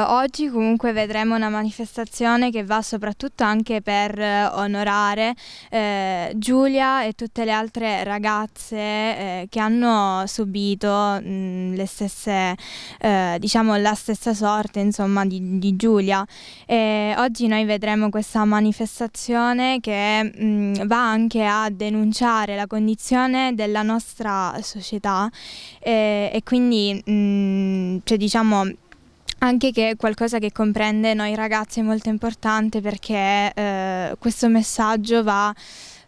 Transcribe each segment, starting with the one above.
Eh, oggi comunque vedremo una manifestazione che va soprattutto anche per eh, onorare eh, Giulia e tutte le altre ragazze che hanno subito mh, mm, stesse, diciamo, la stessa sorte insomma, di, di Giulia. E oggi noi vedremo questa manifestazione che mh, mm, va anche a denunciare la condizione della nostra società eh, e quindi mh, mm, cioè, diciamo anche che è qualcosa che comprende noi ragazzi è molto importante perché eh, questo messaggio va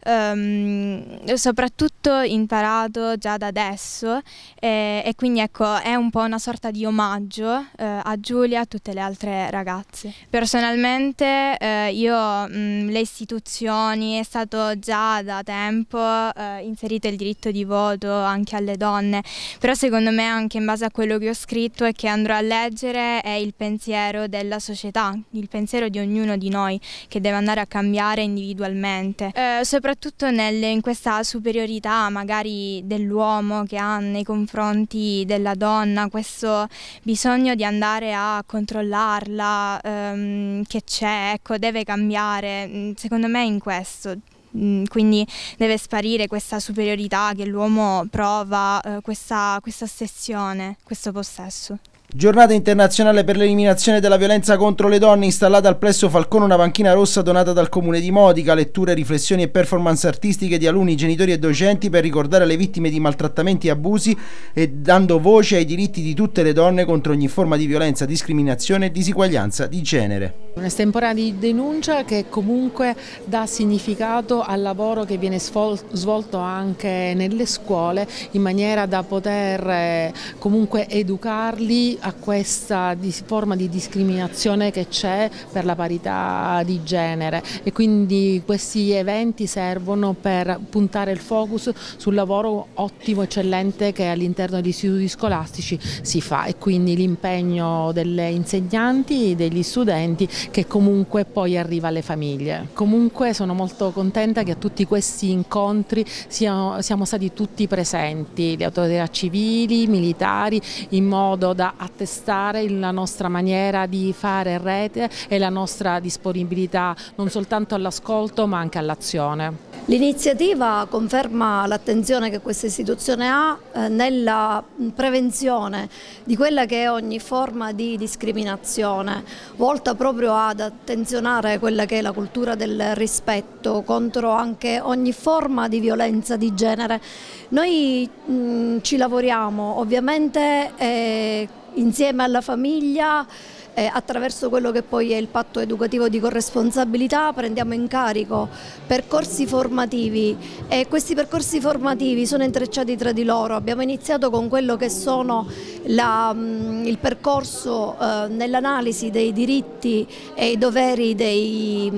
um, soprattutto imparato già da adesso e, e, quindi ecco è un po' una sorta di omaggio uh, a Giulia e a tutte le altre ragazze. Personalmente uh, io mh, mm, le istituzioni è stato già da tempo uh, inserito il diritto di voto anche alle donne, però secondo me anche in base a quello che ho scritto e che andrò a leggere è il pensiero della società, il pensiero di ognuno di noi che deve andare a cambiare individualmente. soprattutto soprattutto nel, in questa superiorità magari dell'uomo che ha nei confronti della donna, questo bisogno di andare a controllarla, ehm, che c'è, ecco, deve cambiare, mm, secondo me è in questo. Mm, quindi deve sparire questa superiorità che l'uomo prova, eh, questa, questa ossessione, questo possesso. Giornata internazionale per l'eliminazione della violenza contro le donne installata al plesso Falcone una panchina rossa donata dal comune di Modica, letture, riflessioni e performance artistiche di alunni, genitori e docenti per ricordare le vittime di maltrattamenti e abusi e dando voce ai diritti di tutte le donne contro ogni forma di violenza, discriminazione e disuguaglianza di genere. Un'estemporanea di denuncia che comunque dà significato al lavoro che viene svolto anche nelle scuole in maniera da poter eh, comunque educarli a questa forma di discriminazione che c'è per la parità di genere e quindi questi eventi servono per puntare il focus sul lavoro ottimo, eccellente che all'interno degli istituti scolastici si fa e quindi l'impegno delle insegnanti, degli studenti che comunque poi arriva alle famiglie. Comunque sono molto contenta che a tutti questi incontri siamo, siamo stati tutti presenti, le autorità civili, militari, in modo da attivare attestare la nostra maniera di fare rete e la nostra disponibilità non soltanto all'ascolto ma anche all'azione. L'iniziativa conferma l'attenzione che questa istituzione ha eh, nella prevenzione di quella che è ogni forma di discriminazione, volta proprio ad attenzionare quella che è la cultura del rispetto contro anche ogni forma di violenza di genere. Noi mh, ci lavoriamo ovviamente eh, insieme alla famiglia eh, attraverso quello che poi è il patto educativo di corresponsabilità prendiamo in carico percorsi formativi e questi percorsi formativi sono intrecciati tra di loro, abbiamo iniziato con quello che sono la, mm, il percorso eh, nell'analisi dei diritti e i doveri dei,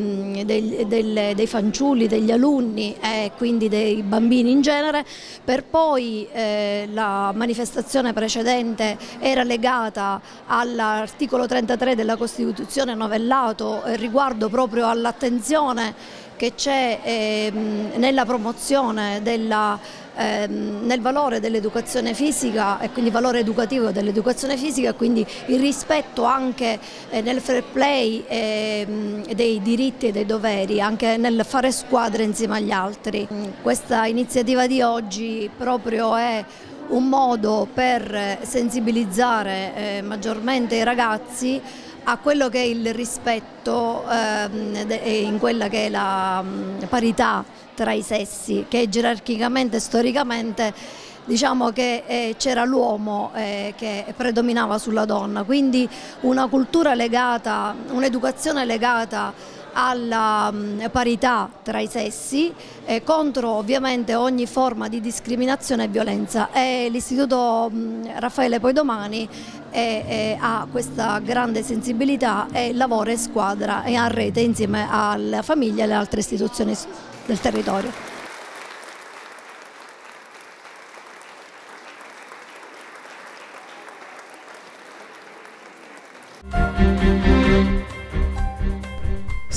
dei, mm, dei, dei, fanciulli, degli alunni e quindi dei bambini in genere, per poi eh, la manifestazione precedente era legata all'articolo 33 della Costituzione novellato eh, riguardo proprio all'attenzione che c'è ehm, nella promozione della, ehm, nel valore dell'educazione fisica e quindi valore educativo dell'educazione fisica e quindi il rispetto anche eh, nel fair play ehm, dei diritti e dei doveri, anche nel fare squadra insieme agli altri. Questa iniziativa di oggi proprio è un modo per sensibilizzare eh, maggiormente i ragazzi a quello che è il rispetto eh, in quella che è la mh, mm, parità tra i sessi, che gerarchicamente e storicamente diciamo che eh, c'era l'uomo eh, che predominava sulla donna, quindi una cultura legata, un'educazione legata alla mm, parità tra i sessi e eh, contro ovviamente ogni forma di discriminazione e violenza e l'Istituto mm, Raffaele Poidomani è, è, ha questa grande sensibilità e lavora in squadra e a rete insieme alla famiglia e alle altre istituzioni del territorio.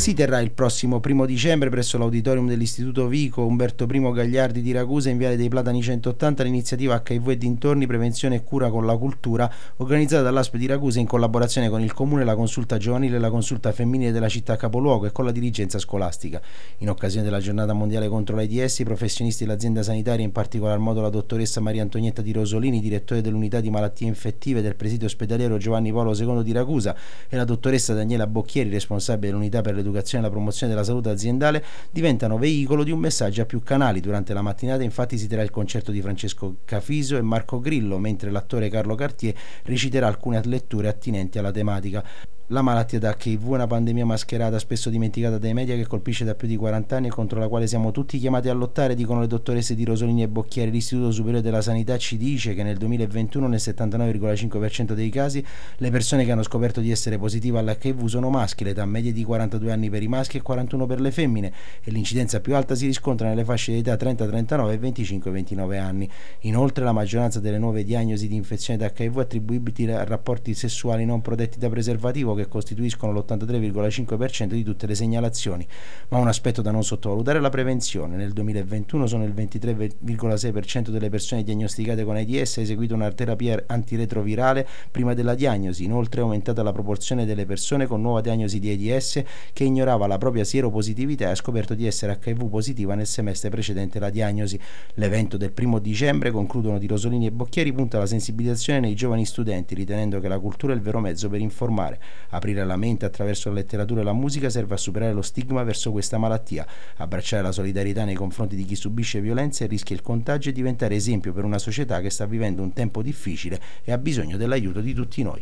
si terrà il prossimo primo dicembre presso l'auditorium dell'Istituto Vico Umberto I Gagliardi di Ragusa in Viale dei Platani 180 l'iniziativa HIV e dintorni prevenzione e cura con la cultura organizzata dall'ASP di Ragusa in collaborazione con il Comune, la consulta giovanile e la consulta femminile della città capoluogo e con la dirigenza scolastica. In occasione della giornata mondiale contro l'AIDS i professionisti dell'azienda sanitaria in particolar modo la dottoressa Maria Antonietta di Rosolini direttore dell'unità di malattie infettive del presidio ospedaliero Giovanni Paolo II di Ragusa e la dottoressa Daniela Bocchieri responsabile dell'unità per l'educazione l'educazione e la promozione della salute aziendale diventano veicolo di un messaggio a più canali. Durante la mattinata infatti si terrà il concerto di Francesco Cafiso e Marco Grillo, mentre l'attore Carlo Cartier reciterà alcune letture attinenti alla tematica. La malattia da HIV, una pandemia mascherata spesso dimenticata dai media che colpisce da più di 40 anni e contro la quale siamo tutti chiamati a lottare, dicono le dottoresse di Rosolini e Bocchieri. L'Istituto Superiore della Sanità ci dice che nel 2021 nel 79,5% dei casi le persone che hanno scoperto di essere positive all'HIV sono maschi, l'età media è di 42 anni per i maschi e 41 per le femmine e l'incidenza più alta si riscontra nelle fasce di età 30-39 e 25-29 anni. Inoltre la maggioranza delle nuove diagnosi di infezione da HIV attribuibili a rapporti sessuali non protetti da preservativo che costituiscono l'83,5% di tutte le segnalazioni, ma un aspetto da non sottovalutare è la prevenzione. Nel 2021 sono il 23,6% delle persone diagnosticate con AIDS ha eseguito una terapia antiretrovirale prima della diagnosi, inoltre è aumentata la proporzione delle persone con nuova diagnosi di AIDS che ignorava la propria sieropositività e ha scoperto di essere HIV positiva nel semestre precedente la diagnosi. L'evento del primo dicembre, concludono di Rosolini e Bocchieri, punta alla sensibilizzazione nei giovani studenti, ritenendo che la cultura è il vero mezzo per informare. Aprire la mente attraverso la letteratura e la musica serve a superare lo stigma verso questa malattia, abbracciare la solidarietà nei confronti di chi subisce violenza e rischia il contagio e diventare esempio per una società che sta vivendo un tempo difficile e ha bisogno dell'aiuto di tutti noi.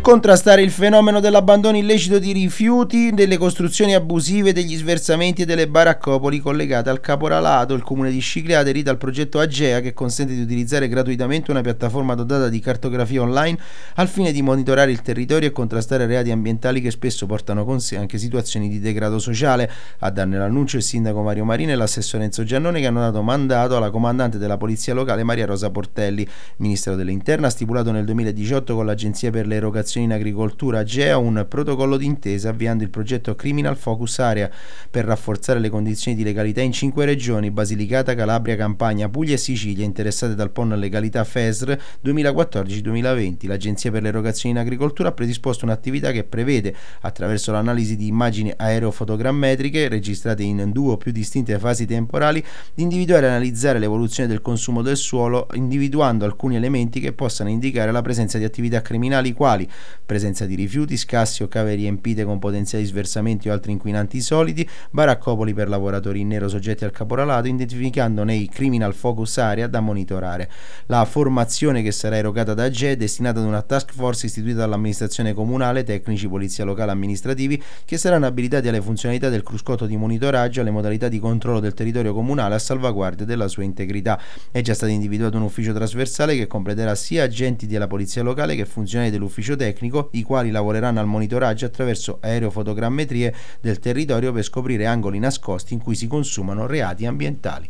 contrastare il fenomeno dell'abbandono illecito di rifiuti, delle costruzioni abusive, degli sversamenti e delle baraccopoli collegate al caporalato. Il comune di Sciclia ha aderito al progetto Agea che consente di utilizzare gratuitamente una piattaforma dotata di cartografia online al fine di monitorare il territorio e contrastare reati ambientali che spesso portano con sé anche situazioni di degrado sociale. A darne l'annuncio il sindaco Mario Marino e l'assessore Enzo Giannone che hanno dato mandato alla comandante della polizia locale Maria Rosa Portelli. Il ministro dell'Interno ha stipulato nel 2018 con l'Agenzia per le Cooperazione in Agricoltura GEA un protocollo d'intesa avviando il progetto Criminal Focus Area per rafforzare le condizioni di legalità in cinque regioni Basilicata, Calabria, Campania, Puglia e Sicilia interessate dal PON Legalità FESR 2014-2020. L'Agenzia per l'erogazione in agricoltura ha predisposto un'attività che prevede, attraverso l'analisi di immagini aerofotogrammetriche registrate in due o più distinte fasi temporali, di individuare e analizzare l'evoluzione del consumo del suolo individuando alcuni elementi che possano indicare la presenza di attività criminali quali presenza di rifiuti, scassi o cave riempite con potenziali sversamenti o altri inquinanti solidi, baraccopoli per lavoratori in nero soggetti al caporalato, identificando nei criminal focus area da monitorare. La formazione che sarà erogata da GE è destinata ad una task force istituita dall'amministrazione comunale, tecnici, polizia locale, amministrativi, che saranno abilitati alle funzionalità del cruscotto di monitoraggio, alle modalità di controllo del territorio comunale a salvaguardia della sua integrità. È già stato individuato un ufficio trasversale che completerà sia agenti della polizia locale che funzionari dell'ufficio tecnico tecnico, i quali lavoreranno al monitoraggio attraverso aerofotogrammetrie del territorio per scoprire angoli nascosti in cui si consumano reati ambientali.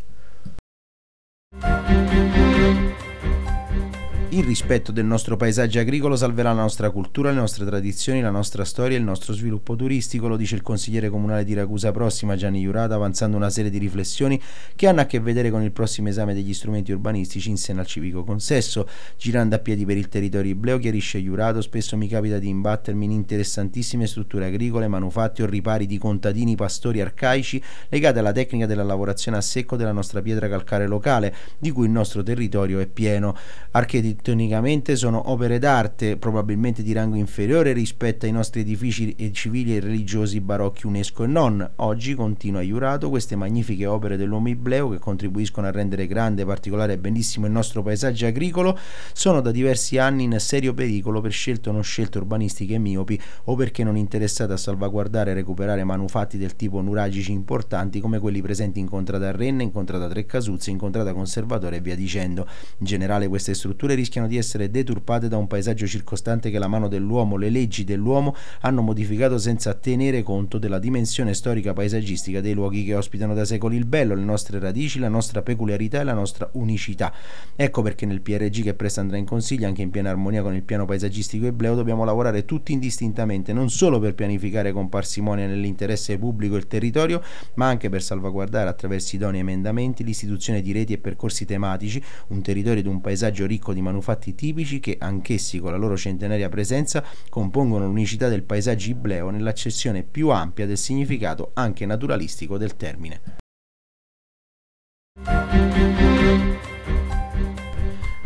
Il rispetto del nostro paesaggio agricolo salverà la nostra cultura, le nostre tradizioni, la nostra storia e il nostro sviluppo turistico, lo dice il consigliere comunale di Ragusa Prossima Gianni Iurata, avanzando una serie di riflessioni che hanno a che vedere con il prossimo esame degli strumenti urbanistici in seno al civico consesso. Girando a piedi per il territorio ibleo, chiarisce Iurato, spesso mi capita di imbattermi in interessantissime strutture agricole, manufatti o ripari di contadini pastori arcaici legate alla tecnica della lavorazione a secco della nostra pietra calcare locale, di cui il nostro territorio è pieno. Architetti architettonicamente sono opere d'arte probabilmente di rango inferiore rispetto ai nostri edifici civili e religiosi barocchi UNESCO e non. Oggi, continua Iurato, queste magnifiche opere dell'uomo ibleo che contribuiscono a rendere grande, particolare e bellissimo il nostro paesaggio agricolo sono da diversi anni in serio pericolo per scelte o non scelte urbanistiche miopi o perché non interessate a salvaguardare e recuperare manufatti del tipo nuragici importanti come quelli presenti in Contrada Renna, in Contrada Tre in Contrada Conservatore e via dicendo. In generale queste strutture rischiano rischiano di essere deturpate da un paesaggio circostante che la mano dell'uomo, le leggi dell'uomo hanno modificato senza tenere conto della dimensione storica paesaggistica dei luoghi che ospitano da secoli il bello, le nostre radici, la nostra peculiarità e la nostra unicità. Ecco perché nel PRG che presto andrà in consiglio, anche in piena armonia con il piano paesaggistico ebleo, dobbiamo lavorare tutti indistintamente, non solo per pianificare con parsimonia nell'interesse pubblico il territorio, ma anche per salvaguardare attraverso idonei emendamenti l'istituzione di reti e percorsi tematici, un territorio ed un paesaggio ricco di manutenzione sono fatti tipici che anch'essi con la loro centenaria presenza compongono l'unicità del paesaggio ibleo nell'accezione più ampia del significato anche naturalistico del termine.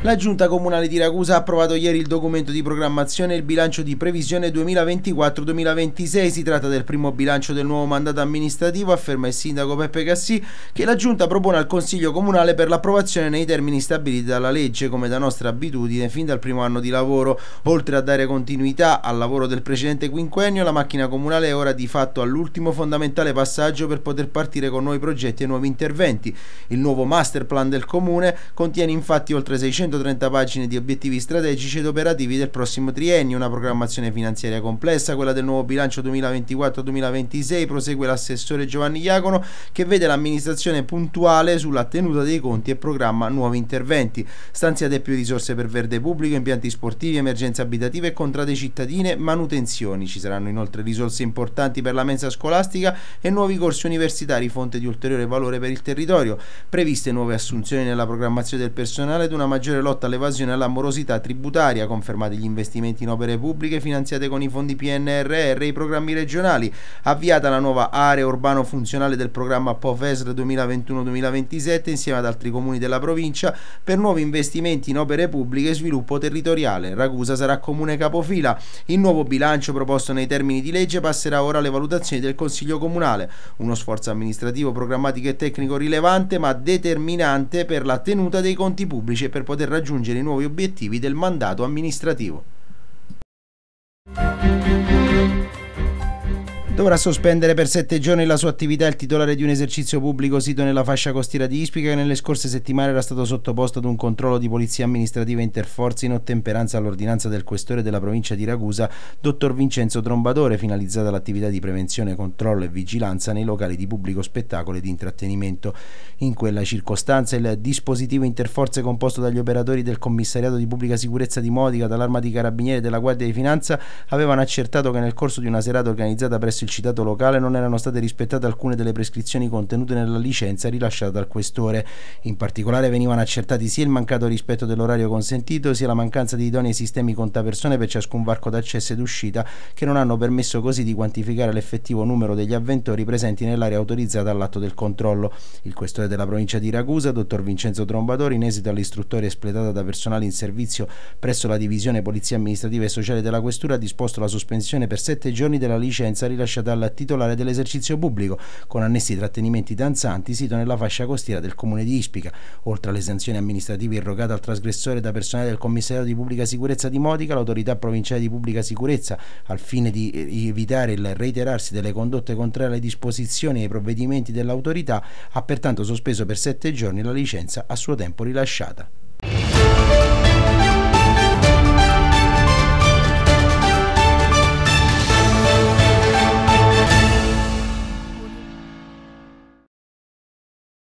La Giunta Comunale di Ragusa ha approvato ieri il documento di programmazione e il bilancio di previsione 2024-2026. Si tratta del primo bilancio del nuovo mandato amministrativo, afferma il sindaco Peppe Cassì, che la Giunta propone al Consiglio Comunale per l'approvazione nei termini stabiliti dalla legge, come da nostra abitudine fin dal primo anno di lavoro. Oltre a dare continuità al lavoro del precedente quinquennio, la macchina comunale è ora di fatto all'ultimo fondamentale passaggio per poter partire con nuovi progetti e nuovi interventi. Il nuovo master plan del Comune contiene infatti oltre 600 130 pagine di obiettivi strategici ed operativi del prossimo triennio, una programmazione finanziaria complessa, quella del nuovo bilancio 2024-2026, prosegue l'assessore Giovanni Iacono che vede l'amministrazione puntuale sulla tenuta dei conti e programma nuovi interventi, stanziate più risorse per verde pubblico, impianti sportivi, emergenze abitative e contrade cittadine, manutenzioni. Ci saranno inoltre risorse importanti per la mensa scolastica e nuovi corsi universitari, fonte di ulteriore valore per il territorio, previste nuove assunzioni nella programmazione del personale ed una maggiore lotta all'evasione e all'amorosità tributaria, confermati gli investimenti in opere pubbliche finanziate con i fondi PNRR e i programmi regionali, avviata la nuova area urbano-funzionale del programma POFESR 2021-2027 insieme ad altri comuni della provincia per nuovi investimenti in opere pubbliche e sviluppo territoriale. Ragusa sarà comune capofila. Il nuovo bilancio proposto nei termini di legge passerà ora alle valutazioni del Consiglio Comunale, uno sforzo amministrativo, programmatico e tecnico rilevante ma determinante per la tenuta dei conti pubblici e per poter raggiungere i nuovi obiettivi del mandato amministrativo. Dovrà sospendere per sette giorni la sua attività il titolare di un esercizio pubblico sito nella fascia costiera di Ispica che nelle scorse settimane era stato sottoposto ad un controllo di polizia amministrativa interforze in ottemperanza all'ordinanza del questore della provincia di Ragusa, dottor Vincenzo Trombatore, finalizzata all'attività di prevenzione, controllo e vigilanza nei locali di pubblico spettacolo e di intrattenimento. In quella circostanza il dispositivo interforze composto dagli operatori del commissariato di pubblica sicurezza di Modica, dall'arma di carabinieri e della Guardia di Finanza avevano accertato che nel corso di una serata organizzata presso presso il citato locale non erano state rispettate alcune delle prescrizioni contenute nella licenza rilasciata dal questore. In particolare venivano accertati sia il mancato rispetto dell'orario consentito, sia la mancanza di idonei sistemi contapersone per ciascun varco d'accesso ed uscita che non hanno permesso così di quantificare l'effettivo numero degli avventori presenti nell'area autorizzata all'atto del controllo. Il questore della provincia di Ragusa, dottor Vincenzo Trombatori, in esito all'istruttoria espletata da personale in servizio presso la divisione Polizia Amministrativa e Sociale della Questura, ha disposto la sospensione per sette giorni della licenza rilasciata lascia dal titolare dell'esercizio pubblico con annessi trattenimenti danzanti sito nella fascia costiera del comune di Ispica. Oltre alle sanzioni amministrative irrogate al trasgressore da personale del commissario di pubblica sicurezza di Modica, l'autorità provinciale di pubblica sicurezza, al fine di eh, evitare il reiterarsi delle condotte contrarie alle disposizioni e ai provvedimenti dell'autorità, ha pertanto sospeso per sette giorni la licenza a suo tempo rilasciata.